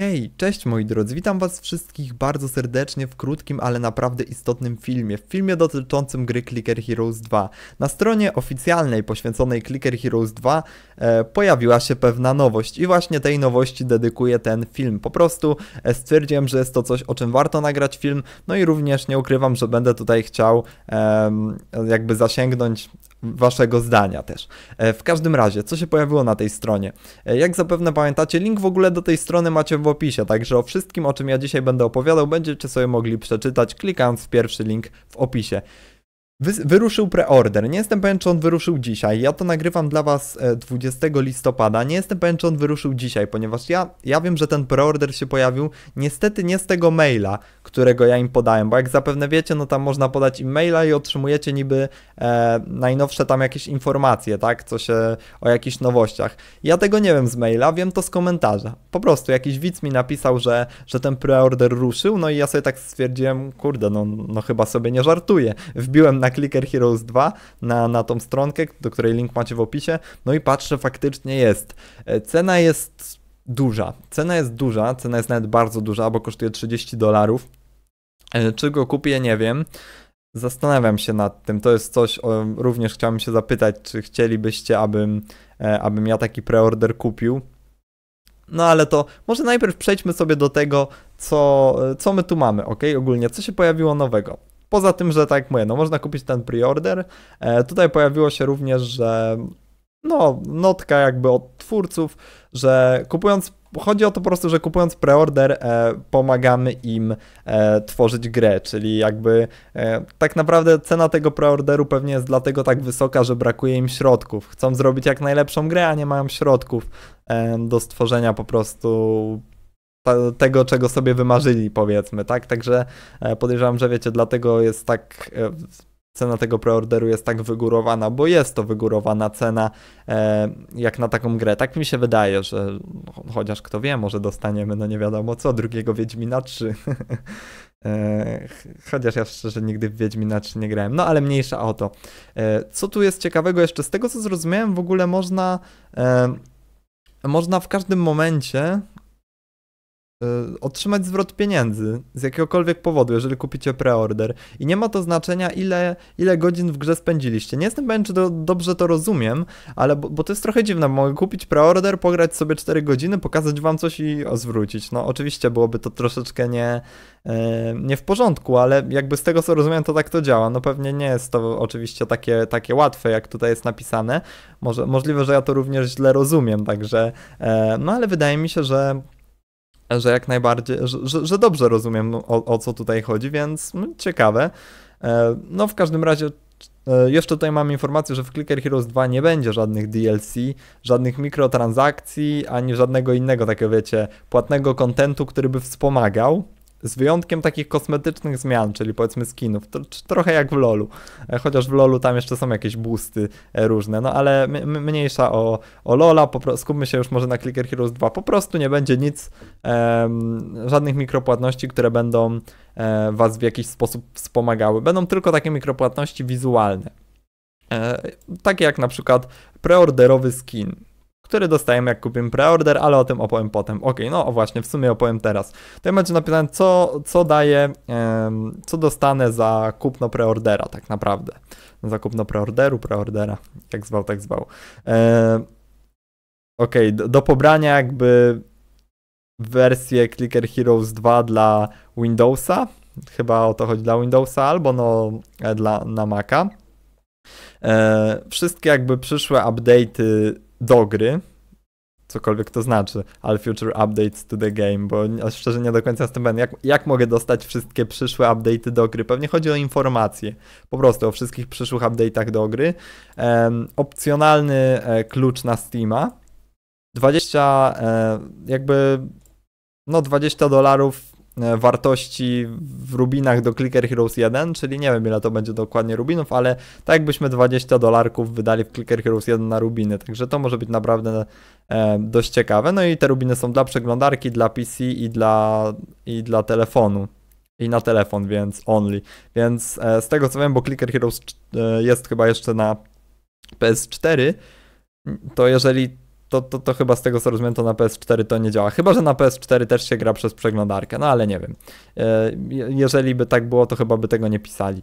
Hej, cześć moi drodzy, witam was wszystkich bardzo serdecznie w krótkim, ale naprawdę istotnym filmie, w filmie dotyczącym gry Clicker Heroes 2. Na stronie oficjalnej poświęconej Clicker Heroes 2 e, pojawiła się pewna nowość i właśnie tej nowości dedykuję ten film. Po prostu e, stwierdziłem, że jest to coś, o czym warto nagrać film, no i również nie ukrywam, że będę tutaj chciał e, jakby zasięgnąć waszego zdania też. E, w każdym razie, co się pojawiło na tej stronie? E, jak zapewne pamiętacie, link w ogóle do tej strony macie w opisie, także o wszystkim, o czym ja dzisiaj będę opowiadał, będziecie sobie mogli przeczytać, klikając w pierwszy link w opisie. Wy, wyruszył preorder. Nie jestem pewien, czy on wyruszył dzisiaj. Ja to nagrywam dla Was 20 e, listopada. Nie jestem pewien, czy on wyruszył dzisiaj, ponieważ ja, ja wiem, że ten preorder się pojawił niestety nie z tego maila, którego ja im podałem, bo jak zapewne wiecie, no tam można podać im maila i otrzymujecie niby e, najnowsze tam jakieś informacje, tak? Co się o jakichś nowościach. Ja tego nie wiem z maila, wiem to z komentarza. Po prostu jakiś widz mi napisał, że, że ten preorder ruszył, no i ja sobie tak stwierdziłem, kurde, no, no chyba sobie nie żartuję. Wbiłem na Clicker Heroes 2, na, na tą stronkę, do której link macie w opisie. No i patrzę, faktycznie jest. E, cena jest duża. Cena jest duża, cena jest nawet bardzo duża, bo kosztuje 30 dolarów. E, czy go kupię, nie wiem. Zastanawiam się nad tym. To jest coś, o, również chciałbym się zapytać, czy chcielibyście, abym, e, abym ja taki preorder kupił. No ale to może najpierw przejdźmy sobie do tego, co, co my tu mamy, ok? Ogólnie, co się pojawiło nowego. Poza tym, że tak jak mówię, no można kupić ten pre-order. E, tutaj pojawiło się również, że no, notka jakby od twórców, że kupując, chodzi o to po prostu, że kupując preorder e, pomagamy im e, tworzyć grę, czyli jakby e, tak naprawdę cena tego preorderu pewnie jest dlatego tak wysoka, że brakuje im środków. Chcą zrobić jak najlepszą grę, a nie mają środków e, do stworzenia po prostu tego, czego sobie wymarzyli, powiedzmy, tak? Także e, podejrzewam, że wiecie, dlatego jest tak e, cena tego preorderu jest tak wygórowana, bo jest to wygórowana cena e, jak na taką grę. Tak mi się wydaje, że chociaż kto wie, może dostaniemy, no nie wiadomo co, drugiego Wiedźmina 3. e, chociaż ja szczerze nigdy w Wiedźmina 3 nie grałem. No ale mniejsza o to. E, co tu jest ciekawego jeszcze? Z tego co zrozumiałem, w ogóle można e, można w każdym momencie Y, otrzymać zwrot pieniędzy z jakiegokolwiek powodu, jeżeli kupicie preorder. I nie ma to znaczenia, ile, ile godzin w grze spędziliście. Nie jestem pewien, czy dobrze to rozumiem, ale bo, bo to jest trochę dziwne. Mogę kupić preorder, pograć sobie 4 godziny, pokazać wam coś i o, zwrócić. No oczywiście byłoby to troszeczkę nie, e, nie w porządku, ale jakby z tego co rozumiem, to tak to działa. No pewnie nie jest to oczywiście takie, takie łatwe, jak tutaj jest napisane. Może, możliwe, że ja to również źle rozumiem, także e, no ale wydaje mi się, że że jak najbardziej, że, że dobrze rozumiem no, o, o, co tutaj chodzi, więc no, ciekawe. E, no w każdym razie e, jeszcze tutaj mam informację, że w Clicker Heroes 2 nie będzie żadnych DLC, żadnych mikrotransakcji, ani żadnego innego takiego wiecie, płatnego kontentu, który by wspomagał z wyjątkiem takich kosmetycznych zmian, czyli powiedzmy skinów, to, trochę jak w LoLu. E, chociaż w LoLu tam jeszcze są jakieś boosty e, różne, no ale mniejsza o, o LoLa, skupmy się już może na Clicker Heroes 2. Po prostu nie będzie nic, żadnych mikropłatności, które będą e, Was w jakiś sposób wspomagały. Będą tylko takie mikropłatności wizualne. E, takie jak na przykład preorderowy skin który dostajemy jak kupimy preorder, ale o tym opowiem potem. Ok, no właśnie, w sumie opowiem teraz. To ja będzie napisane, co, co daję, um, co dostanę za kupno preordera tak naprawdę. Za kupno preorderu, preordera, jak zwał, tak zwał. E, ok, do, do pobrania jakby wersję Clicker Heroes 2 dla Windowsa. Chyba o to chodzi dla Windowsa albo no, dla, na Maca. E, wszystkie jakby przyszłe update'y do gry, cokolwiek to znaczy, ale future updates to the game, bo szczerze nie do końca jestem pewien, jak, jak mogę dostać wszystkie przyszłe update'y do gry. Pewnie chodzi o informacje, po prostu o wszystkich przyszłych update'ach do gry. Um, opcjonalny e, klucz na Steama, 20 e, jakby no 20 dolarów E, wartości w rubinach do Clicker Heroes 1, czyli nie wiem ile to będzie dokładnie rubinów, ale tak jakbyśmy 20 dolarków wydali w Clicker Heroes 1 na rubiny, także to może być naprawdę e, dość ciekawe. No i te rubiny są dla przeglądarki, dla PC i dla, i dla telefonu. I na telefon, więc only. Więc e, z tego co wiem, bo Clicker Heroes e, jest chyba jeszcze na PS4, to jeżeli to, to, to chyba z tego co rozumiem to na PS4 to nie działa. Chyba, że na PS4 też się gra przez przeglądarkę, no ale nie wiem. E, jeżeli by tak było, to chyba by tego nie pisali.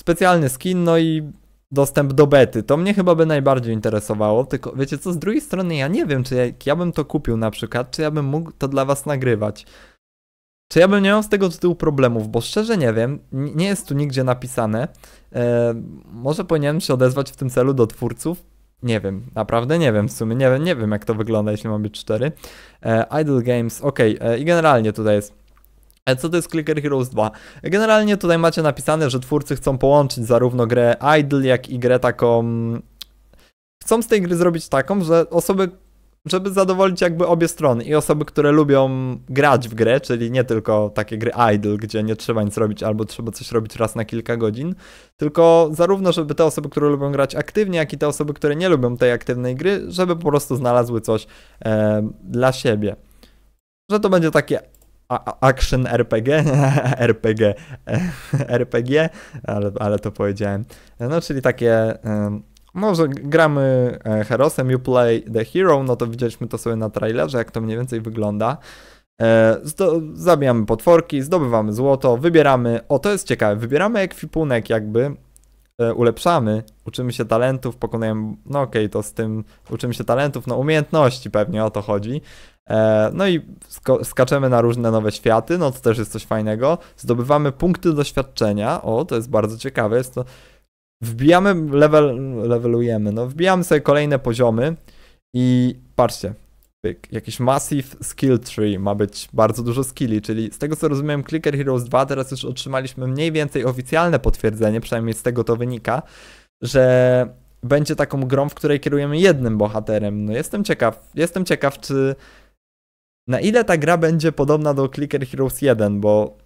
Specjalny skin, no i dostęp do bety. To mnie chyba by najbardziej interesowało, tylko wiecie co, z drugiej strony ja nie wiem, czy ja, ja bym to kupił na przykład, czy ja bym mógł to dla was nagrywać. Czy ja bym nie miał z tego tytułu problemów, bo szczerze nie wiem, nie jest tu nigdzie napisane. E, może powinienem się odezwać w tym celu do twórców, nie wiem, naprawdę nie wiem w sumie, nie, nie wiem jak to wygląda, jeśli mam być 4. E, Idle Games, ok, e, i generalnie tutaj jest e, co to jest Clicker Heroes 2? Generalnie tutaj macie napisane, że twórcy chcą połączyć zarówno grę idle, jak i grę taką... Chcą z tej gry zrobić taką, że osoby, żeby zadowolić jakby obie strony. I osoby, które lubią grać w grę, czyli nie tylko takie gry idle, gdzie nie trzeba nic robić albo trzeba coś robić raz na kilka godzin, tylko zarówno, żeby te osoby, które lubią grać aktywnie, jak i te osoby, które nie lubią tej aktywnej gry, żeby po prostu znalazły coś e, dla siebie. Że to będzie takie action RPG, RPG, RPG, ale, ale to powiedziałem. No, czyli takie... E, no, że gramy e, Herosem, you play the hero, no to widzieliśmy to sobie na trailerze, jak to mniej więcej wygląda. E, zdo zabijamy potworki, zdobywamy złoto, wybieramy, o to jest ciekawe, wybieramy ekwipunek jakby, e, ulepszamy, uczymy się talentów, pokonujemy, no okej, okay, to z tym uczymy się talentów, no umiejętności pewnie o to chodzi. No i skaczemy na różne nowe światy, no to też jest coś fajnego. Zdobywamy punkty doświadczenia, o to jest bardzo ciekawe, jest to wbijamy, level, levelujemy, no wbijamy sobie kolejne poziomy i patrzcie, jakiś massive skill tree, ma być bardzo dużo skilli, czyli z tego co rozumiem Clicker Heroes 2 teraz już otrzymaliśmy mniej więcej oficjalne potwierdzenie, przynajmniej z tego to wynika, że będzie taką grą, w której kierujemy jednym bohaterem. No jestem ciekaw, jestem ciekaw czy na ile ta gra będzie podobna do Clicker Heroes 1, bo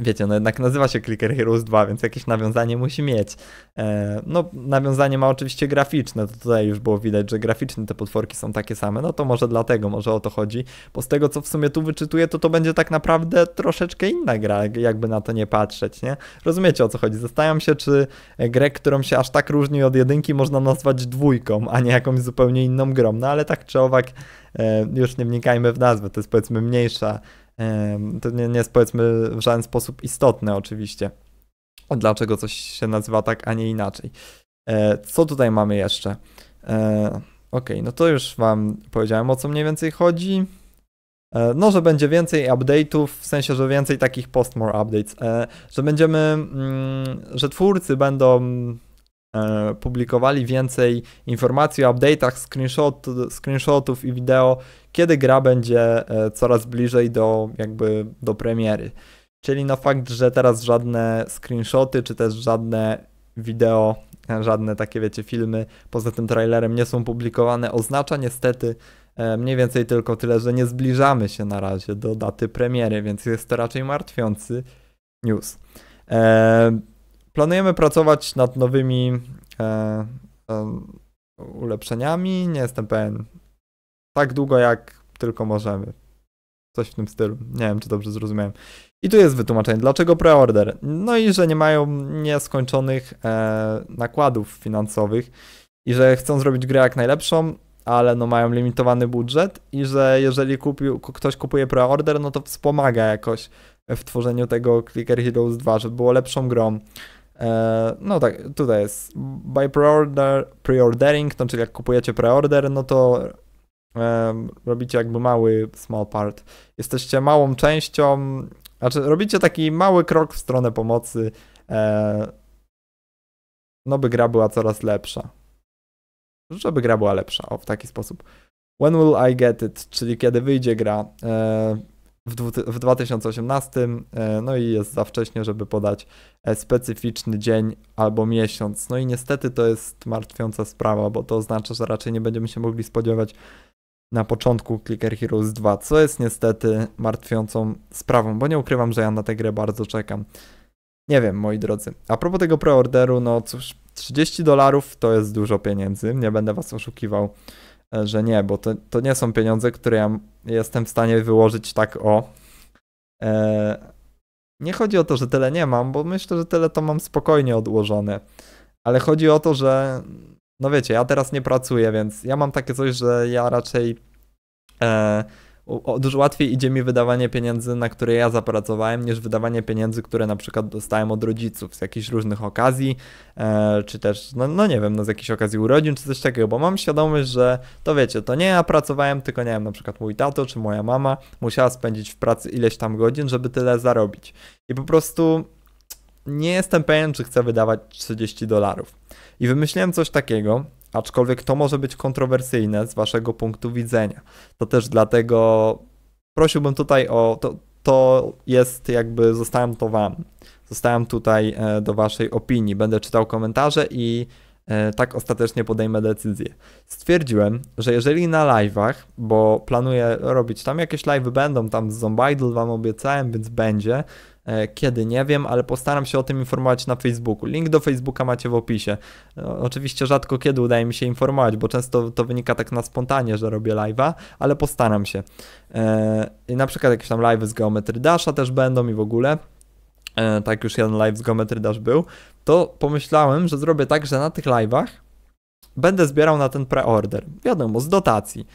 wiecie, no jednak nazywa się Clicker Heroes 2, więc jakieś nawiązanie musi mieć. E, no, nawiązanie ma oczywiście graficzne, to tutaj już było widać, że graficznie te potworki są takie same, no to może dlatego, może o to chodzi, bo z tego, co w sumie tu wyczytuję, to to będzie tak naprawdę troszeczkę inna gra, jakby na to nie patrzeć, nie? Rozumiecie, o co chodzi? Zastanawiam się, czy grę, którą się aż tak różni od jedynki, można nazwać dwójką, a nie jakąś zupełnie inną grą, no ale tak czy owak, e, już nie wnikajmy w nazwę, to jest powiedzmy mniejsza to nie, nie jest powiedzmy w żaden sposób istotne oczywiście, dlaczego coś się nazywa tak, a nie inaczej. E, co tutaj mamy jeszcze? E, ok, no to już Wam powiedziałem o co mniej więcej chodzi. E, no, że będzie więcej update'ów, w sensie, że więcej takich post more updates, że będziemy, mm, że twórcy będą E, publikowali więcej informacji o update'ach, screenshot, screenshotów i wideo, kiedy gra będzie e, coraz bliżej do jakby do premiery. Czyli na no fakt, że teraz żadne screenshoty, czy też żadne wideo, żadne takie wiecie filmy poza tym trailerem nie są publikowane, oznacza niestety e, mniej więcej tylko tyle, że nie zbliżamy się na razie do daty premiery, więc jest to raczej martwiący news. Eee, Planujemy pracować nad nowymi e, e, ulepszeniami. Nie jestem pewien. Tak długo, jak tylko możemy. Coś w tym stylu. Nie wiem, czy dobrze zrozumiałem. I tu jest wytłumaczenie, dlaczego preorder. No i że nie mają nieskończonych e, nakładów finansowych i że chcą zrobić grę jak najlepszą, ale no mają limitowany budżet i że jeżeli kupił, ktoś kupuje preorder, no to wspomaga jakoś w tworzeniu tego Clicker Heroes 2, żeby było lepszą grą, E, no tak, tutaj jest by preorder, preordering, to czyli jak kupujecie preorder, no to e, robicie jakby mały small part. Jesteście małą częścią, znaczy robicie taki mały krok w stronę pomocy, e, no by gra była coraz lepsza. Żeby gra była lepsza, o w taki sposób. When will I get it? Czyli kiedy wyjdzie gra w, w 2018, e, no i jest za wcześnie, żeby podać e, specyficzny dzień albo miesiąc. No i niestety to jest martwiąca sprawa, bo to oznacza, że raczej nie będziemy się mogli spodziewać na początku Clicker Heroes 2, co jest niestety martwiącą sprawą, bo nie ukrywam, że ja na tę grę bardzo czekam. Nie wiem, moi drodzy. A propos tego preorderu, no cóż, 30 dolarów to jest dużo pieniędzy, nie będę was oszukiwał. E, że nie, bo to, to nie są pieniądze, które ja jestem w stanie wyłożyć tak o. E, nie chodzi o to, że tyle nie mam, bo myślę, że tyle to mam spokojnie odłożone. Ale chodzi o to, że no wiecie, ja teraz nie pracuję, więc ja mam takie coś, że ja raczej e, o, dużo łatwiej idzie mi wydawanie pieniędzy, na które ja zapracowałem, niż wydawanie pieniędzy, które na przykład dostałem od rodziców z jakichś różnych okazji, e, czy też, no, no, nie wiem, no z jakichś okazji urodzin, czy coś takiego, bo mam świadomość, że to wiecie, to nie ja pracowałem, tylko nie wiem, na przykład mój tato czy moja mama musiała spędzić w pracy ileś tam godzin, żeby tyle zarobić. I po prostu nie jestem pewien, czy chcę wydawać 30 dolarów. I wymyśliłem coś takiego, Aczkolwiek to może być kontrowersyjne z waszego punktu widzenia. To też dlatego prosiłbym tutaj o. To, to jest jakby zostałem to wam. Zostałem tutaj e, do waszej opinii. Będę czytał komentarze i e, tak ostatecznie podejmę decyzję. Stwierdziłem, że jeżeli na live'ach, bo planuję robić tam jakieś live'y będą, tam z Zombiedl wam obiecałem, więc będzie, E, kiedy nie wiem, ale postaram się o tym informować na Facebooku. Link do Facebooka macie w opisie. No, oczywiście rzadko kiedy udaje mi się informować, bo często to wynika tak na spontanie, że robię live'a, ale postaram się. E, I na przykład jakieś tam live z Geometry Dasha też będą i w ogóle e, tak już jeden live z Geometry Dash był, to pomyślałem, że zrobię tak, że na tych live'ach będę zbierał na ten preorder. Wiadomo, z dotacji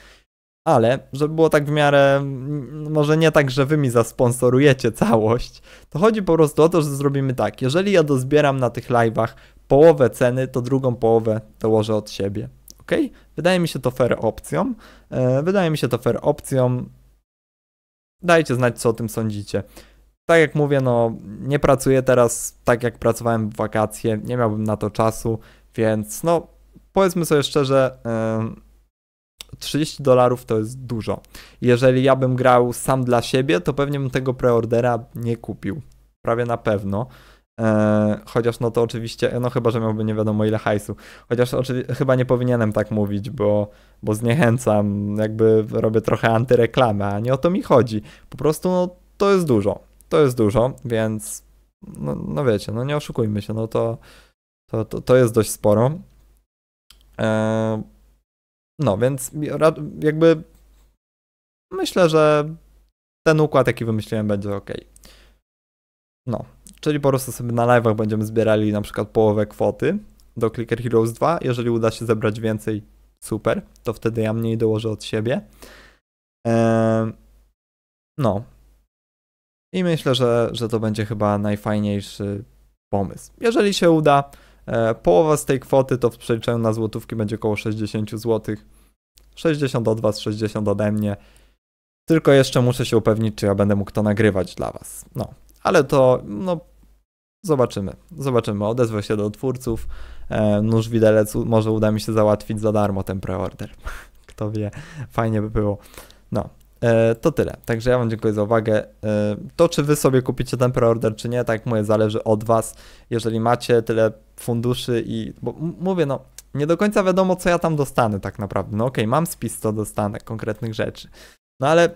ale żeby było tak w miarę, może nie tak, że wy mi zasponsorujecie całość, to chodzi po prostu o to, że zrobimy tak. Jeżeli ja dozbieram na tych live'ach połowę ceny, to drugą połowę dołożę od siebie. Ok? Wydaje mi się to fair opcją. E, wydaje mi się to fair opcją. Dajcie znać, co o tym sądzicie. Tak jak mówię, no nie pracuję teraz tak, jak pracowałem w wakacje, nie miałbym na to czasu, więc no powiedzmy sobie szczerze, yy, 30 dolarów to jest dużo. Jeżeli ja bym grał sam dla siebie, to pewnie bym tego preordera nie kupił. Prawie na pewno. Eee, chociaż no to oczywiście, e, no chyba, że miałby nie wiadomo ile hajsu. Chociaż chyba nie powinienem tak mówić, bo, bo zniechęcam, jakby robię trochę antyreklamę, a nie o to mi chodzi. Po prostu no, to jest dużo. To jest dużo, więc no, no wiecie, no nie oszukujmy się, no to, to, to, to jest dość sporo. Eee, no, więc jakby myślę, że ten układ, jaki wymyśliłem, będzie ok. No, czyli po prostu sobie na live'ach będziemy zbierali na przykład połowę kwoty do Clicker Heroes 2. Jeżeli uda się zebrać więcej, super, to wtedy ja mniej dołożę od siebie. Eee, no. I myślę, że, że to będzie chyba najfajniejszy pomysł. Jeżeli się uda, E, połowa z tej kwoty to w przeliczeniu na złotówki będzie około 60 zł. 60 od Was, 60 ode mnie. Tylko jeszcze muszę się upewnić, czy ja będę mógł to nagrywać dla Was. No, ale to, no, zobaczymy. Zobaczymy. Odezwę się do twórców. E, nóż widelec, może uda mi się załatwić za darmo ten preorder. Kto wie, fajnie by było. No, E, to tyle. Także ja Wam dziękuję za uwagę. E, to, czy Wy sobie kupicie ten preorder, czy nie, tak moje zależy od Was. Jeżeli macie tyle funduszy i. Bo mówię, no, nie do końca wiadomo, co ja tam dostanę tak naprawdę. No okej, okay, mam spis, co dostanę konkretnych rzeczy. No ale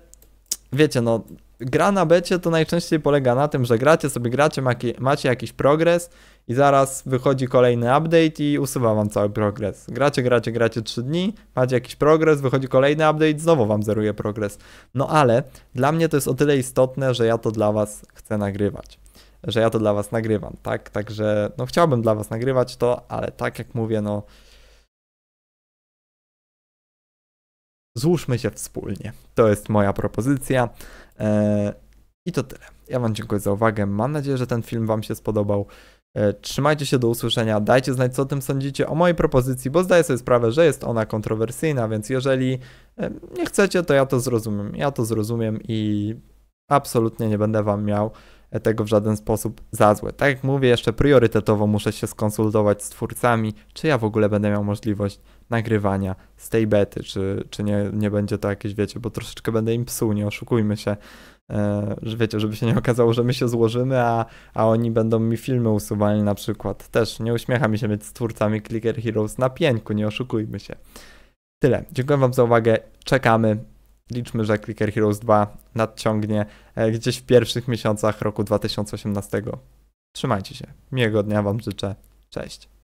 wiecie, no, gra na becie to najczęściej polega na tym, że gracie sobie, gracie, macie jakiś progres i zaraz wychodzi kolejny update i usuwa wam cały progres. Gracie, gracie, gracie 3 dni, macie jakiś progres, wychodzi kolejny update, znowu wam zeruje progres. No ale dla mnie to jest o tyle istotne, że ja to dla was chcę nagrywać. Że ja to dla was nagrywam, tak? Także no chciałbym dla was nagrywać to, ale tak jak mówię, no Złóżmy się wspólnie. To jest moja propozycja. E, I to tyle. Ja Wam dziękuję za uwagę. Mam nadzieję, że ten film Wam się spodobał. E, trzymajcie się do usłyszenia, dajcie znać co o tym sądzicie, o mojej propozycji, bo zdaję sobie sprawę, że jest ona kontrowersyjna, więc jeżeli e, nie chcecie, to ja to zrozumiem. Ja to zrozumiem i absolutnie nie będę wam miał tego w żaden sposób za złe. Tak jak mówię, jeszcze priorytetowo muszę się skonsultować z twórcami, czy ja w ogóle będę miał możliwość nagrywania z tej bety, czy, czy nie, nie będzie to jakieś, wiecie, bo troszeczkę będę im psuł, nie oszukujmy się, e, że wiecie, żeby się nie okazało, że my się złożymy, a, a oni będą mi filmy usuwali na przykład. Też nie uśmiecha mi się mieć z twórcami Clicker Heroes na pięku, nie oszukujmy się. Tyle. Dziękuję Wam za uwagę. Czekamy. Liczmy, że Clicker Heroes 2 nadciągnie e, gdzieś w pierwszych miesiącach roku 2018. Trzymajcie się. Miłego dnia Wam życzę. Cześć.